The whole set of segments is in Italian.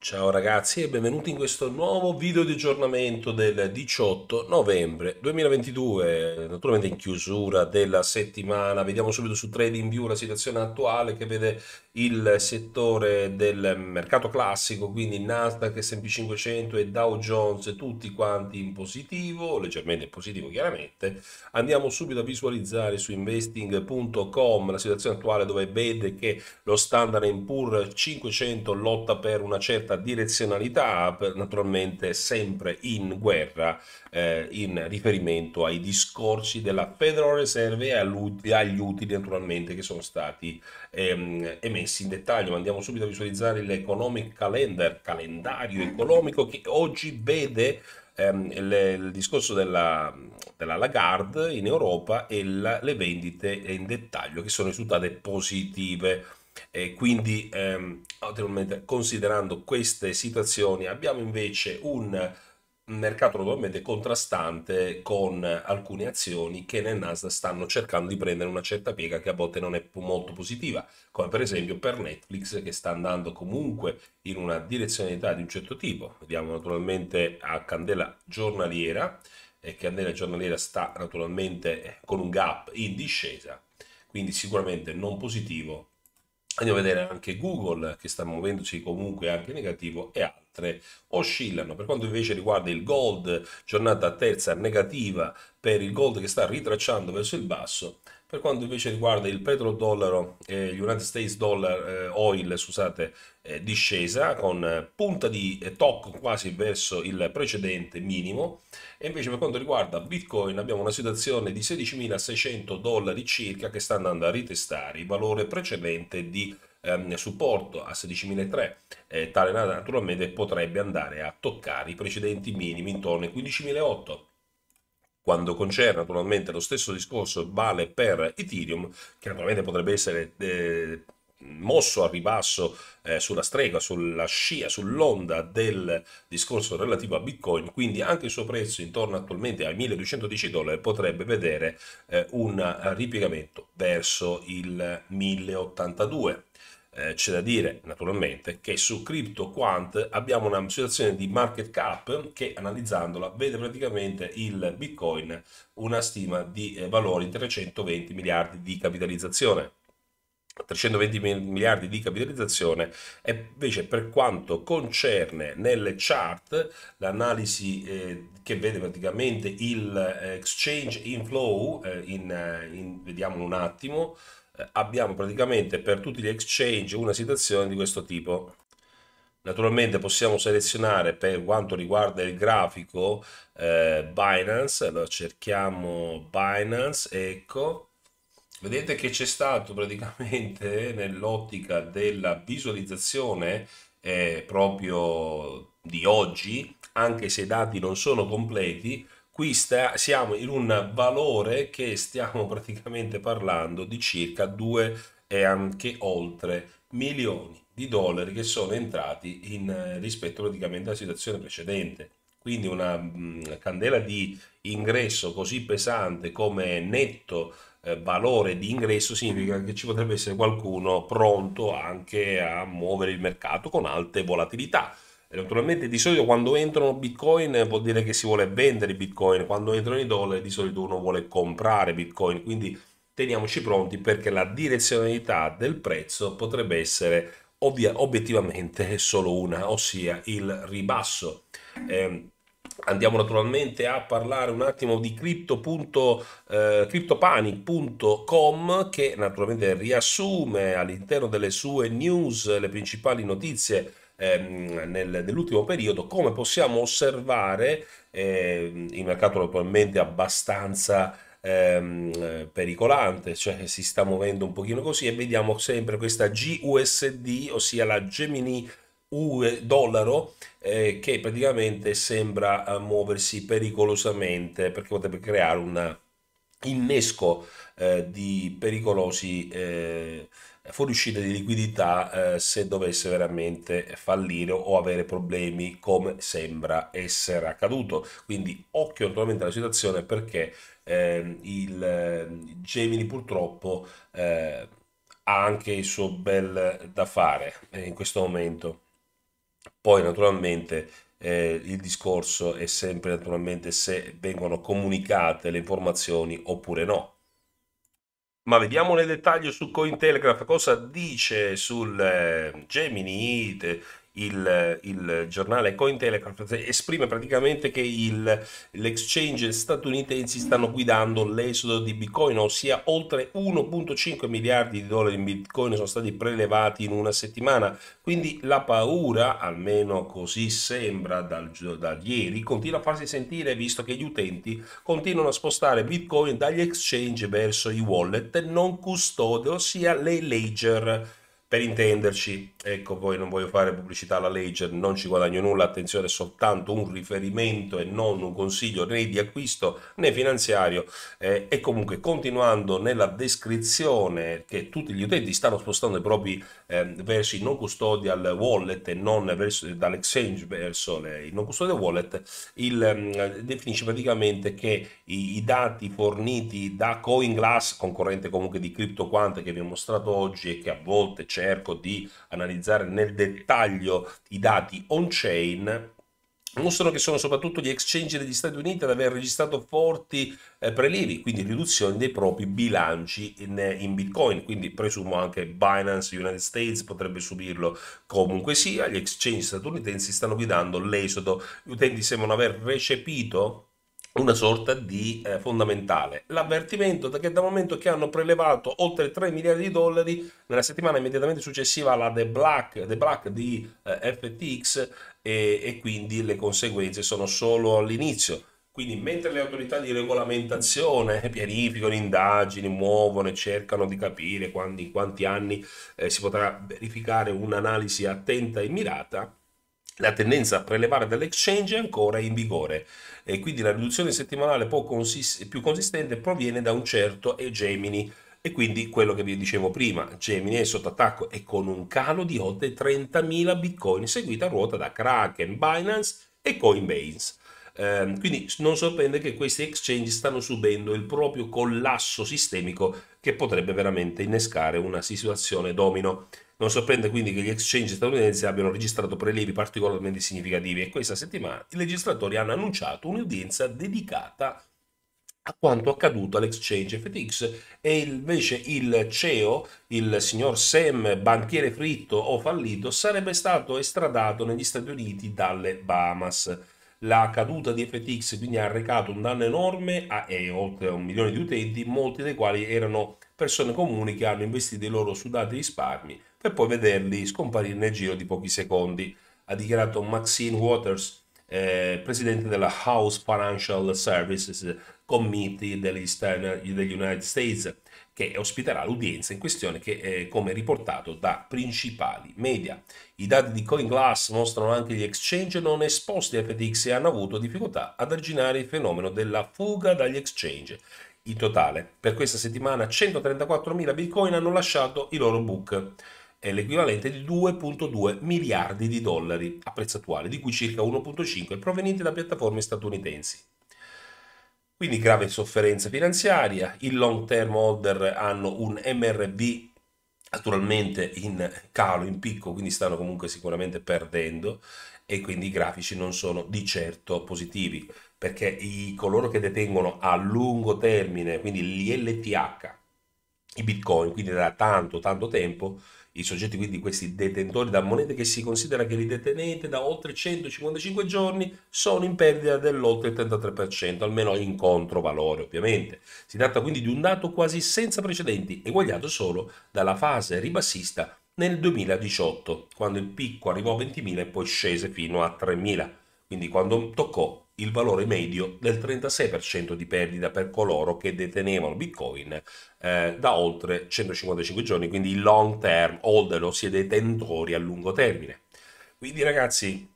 Ciao ragazzi e benvenuti in questo nuovo video di aggiornamento del 18 novembre 2022, naturalmente in chiusura della settimana. Vediamo subito su TradingView la situazione attuale che vede il settore del mercato classico, quindi Nasdaq, S&P 500 e Dow Jones tutti quanti in positivo, leggermente positivo chiaramente. Andiamo subito a visualizzare su investing.com la situazione attuale dove vede che lo Standard Poor's 500 lotta per una certa certa direzionalità, naturalmente sempre in guerra eh, in riferimento ai discorsi della Federal Reserve e agli utili naturalmente che sono stati ehm, emessi in dettaglio. Ma andiamo subito a visualizzare l'economic calendar, calendario economico che oggi vede ehm, il discorso della, della, Lagarde in Europa e la, le vendite in dettaglio che sono risultate positive. E quindi ehm, considerando queste situazioni abbiamo invece un mercato normalmente contrastante con alcune azioni che nel Nasdaq stanno cercando di prendere una certa piega che a volte non è molto positiva, come per esempio per Netflix che sta andando comunque in una direzionalità di un certo tipo. Vediamo naturalmente a candela giornaliera e candela giornaliera sta naturalmente eh, con un gap in discesa, quindi sicuramente non positivo Andiamo a vedere anche Google che sta muovendoci comunque anche negativo e altro altre oscillano. Per quanto invece riguarda il gold, giornata terza negativa per il gold che sta ritracciando verso il basso. Per quanto invece riguarda il petrodollaro, eh, United States Dollar eh, Oil, scusate, eh, discesa con eh, punta di eh, tocco quasi verso il precedente minimo. E invece per quanto riguarda Bitcoin abbiamo una situazione di 16.600 dollari circa che sta andando a ritestare il valore precedente di ehm, supporto a 16.300, eh, tale naturalmente potrebbe andare a toccare i precedenti minimi intorno ai 15.008 Quando concerne naturalmente lo stesso discorso vale per Ethereum, che naturalmente potrebbe essere eh, mosso a ribasso eh, sulla strega, sulla scia, sull'onda del discorso relativo a Bitcoin, quindi anche il suo prezzo intorno attualmente ai 1210 dollari potrebbe vedere eh, un ripiegamento verso il 1082. Eh, c'è da dire naturalmente che su CryptoQuant abbiamo una situazione di market cap che analizzandola vede praticamente il Bitcoin una stima di eh, valori 320 miliardi di capitalizzazione. 320 miliardi di capitalizzazione e invece per quanto concerne nelle chart l'analisi eh, che vede praticamente il eh, exchange inflow eh, in, eh, in, vediamo un attimo eh, abbiamo praticamente per tutti gli exchange una situazione di questo tipo Naturalmente possiamo selezionare per quanto riguarda il grafico eh, Binance, allora cerchiamo Binance, ecco, vedete che c'è stato praticamente nell'ottica della visualizzazione eh, proprio di oggi, anche se i dati non sono completi, qui sta, siamo in un valore che stiamo praticamente parlando di circa 2 e anche oltre milioni di dollari che sono entrati in, eh, rispetto praticamente alla situazione precedente quindi una mh, candela di ingresso così pesante come netto eh, valore di ingresso significa che ci potrebbe essere qualcuno pronto anche a muovere il mercato con alte volatilità. Eh, naturalmente di solito quando entrano bitcoin vuol dire che si vuole vendere bitcoin, quando entrano i dollari di solito uno vuole comprare bitcoin, quindi teniamoci pronti perché la direzionalità del prezzo potrebbe essere ovvia, obiettivamente solo una, ossia il ribasso. Eh, Andiamo naturalmente a parlare un attimo di eh, cryptopanic.com che naturalmente riassume all'interno delle sue news le principali notizie ehm, dell'ultimo periodo. Come possiamo osservare, ehm, il mercato naturalmente abbastanza Ehm, pericolante, cioè si sta muovendo un pochino così e vediamo sempre questa GUSD, ossia la Gemini eh, dollaro eh, che praticamente sembra eh, muoversi pericolosamente perché potrebbe creare un innesco eh, di pericolosi eh, fuoriuscite di liquidità eh, se dovesse veramente fallire o avere problemi come sembra essere accaduto. Quindi occhio naturalmente alla situazione perché ehm, il ehm, Gemini purtroppo eh, ha anche il suo bel da fare in questo momento. Poi naturalmente eh, il discorso è sempre naturalmente se vengono comunicate le informazioni oppure no. Ma vediamo nel dettaglio su Cointelegraph cosa dice sul eh, Gemini, eh, il, il giornale Cointelegraph esprime praticamente che il, l'exchange statunitensi stanno guidando l'esodo di Bitcoin, ossia oltre 1.5 miliardi di dollari in Bitcoin sono stati prelevati in una settimana. Quindi la paura, almeno così sembra dal, da ieri, continua a farsi sentire visto che gli utenti continuano a spostare Bitcoin dagli exchange verso i wallet non custode, ossia le ledger per intenderci, ecco, poi non voglio fare pubblicità alla Ledger, non ci guadagno nulla, attenzione, è soltanto un riferimento e non un consiglio né di acquisto né finanziario. Eh, e comunque, continuando nella descrizione che tutti gli utenti stanno spostando i propri eh, versi non custodial wallet e non verso, dall'exchange verso le, il non custodial wallet, il, eh, definisce praticamente che i, i, dati forniti da CoinGlass, concorrente comunque di CryptoQuant che vi ho mostrato oggi e che a volte c'è cerco di analizzare nel dettaglio i dati on-chain, mostrano che sono soprattutto gli exchange degli Stati Uniti ad aver registrato forti eh, prelievi, quindi riduzioni dei propri bilanci in, eh, in, Bitcoin, quindi presumo anche Binance United States potrebbe subirlo comunque sia, gli exchange statunitensi stanno guidando l'esodo, gli utenti sembrano aver recepito una sorta di eh, fondamentale. L'avvertimento da che da momento che hanno prelevato oltre 3 miliardi di dollari nella settimana immediatamente successiva alla The Black, The Black di eh, FTX e, e quindi le conseguenze sono solo all'inizio. Quindi mentre le autorità di regolamentazione pianificano indagini, muovono e cercano di capire quando, in quanti anni eh, si potrà verificare un'analisi attenta e mirata, la tendenza a prelevare dall'exchange è ancora in vigore e quindi la riduzione settimanale più consistente proviene da un certo e Gemini e quindi quello che vi dicevo prima, Gemini è sotto attacco e con un calo di oltre 30.000 bitcoin seguita a ruota da Kraken, Binance e Coinbase. Ehm, quindi non sorprende che questi exchange stanno subendo il proprio collasso sistemico che potrebbe veramente innescare una situazione domino. Non sorprende quindi che gli exchange statunitensi abbiano registrato prelievi particolarmente significativi e questa settimana i legislatori hanno annunciato un'udienza dedicata a quanto accaduto all'exchange FTX e invece il CEO, il signor Sam, banchiere fritto o fallito, sarebbe stato estradato negli Stati Uniti dalle Bahamas la caduta di FTX quindi ha recato un danno enorme a eh, oltre a un milione di utenti, molti dei quali erano persone comuni che hanno investito i loro sudati risparmi per poi vederli scomparire nel giro di pochi secondi, ha dichiarato Maxine Waters, eh, presidente della House Financial Services Committee degli, United States che ospiterà l'udienza in questione che, è eh, come riportato da principali media. I dati di CoinGlass mostrano anche gli exchange non esposti a FTX e hanno avuto difficoltà ad arginare il fenomeno della fuga dagli exchange. In totale, per questa settimana 134.000 bitcoin hanno lasciato i loro book è l'equivalente di 2.2 miliardi di dollari a prezzo attuale, di cui circa 1.5 proveniente da piattaforme statunitensi. Quindi grave sofferenza finanziaria, i long term holder hanno un MRB naturalmente in calo, in picco, quindi stanno comunque sicuramente perdendo e quindi i grafici non sono di certo positivi perché i, coloro che detengono a lungo termine, quindi gli LTH, i bitcoin, quindi da tanto, tanto tempo, i soggetti quindi questi detentori da monete che si considera che li detenete da oltre 155 giorni sono in perdita dell'oltre 33%, almeno in controvalore ovviamente. Si tratta quindi di un dato quasi senza precedenti, eguagliato solo dalla fase ribassista nel 2018, quando il picco arrivò a 20.000 e poi scese fino a 3.000, quindi quando toccò il valore medio del 36% di perdita per coloro che detenevano Bitcoin eh, da oltre 155 giorni, quindi il long term holder, ossia detentori a lungo termine. Quindi ragazzi,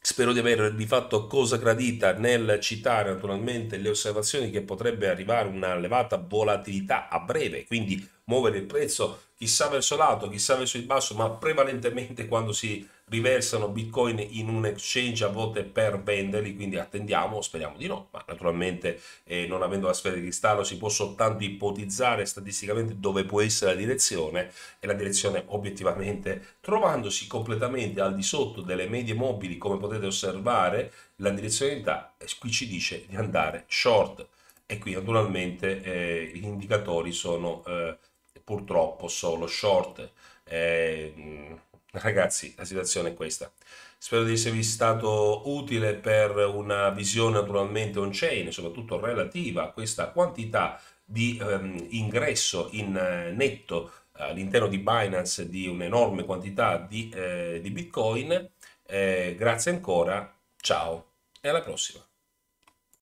spero di avervi fatto cosa gradita nel citare naturalmente le osservazioni che potrebbe arrivare una elevata volatilità a breve, quindi muovere il prezzo chissà verso l'alto, chissà verso il basso, ma prevalentemente quando si riversano bitcoin in un exchange a volte per venderli, quindi attendiamo, speriamo di no, ma naturalmente eh, non avendo la sfera di cristallo si può soltanto ipotizzare statisticamente dove può essere la direzione e la direzione obiettivamente trovandosi completamente al di sotto delle medie mobili come potete osservare la direzionalità eh, qui ci dice di andare short e qui naturalmente eh, gli indicatori sono eh, purtroppo solo short. Eh, Ragazzi, la situazione è questa. Spero di esservi stato utile per una visione naturalmente on-chain, soprattutto relativa a questa quantità di ehm, ingresso in eh, netto eh, all'interno di Binance di un'enorme quantità di, eh, di Bitcoin. Eh, grazie ancora, ciao e alla prossima.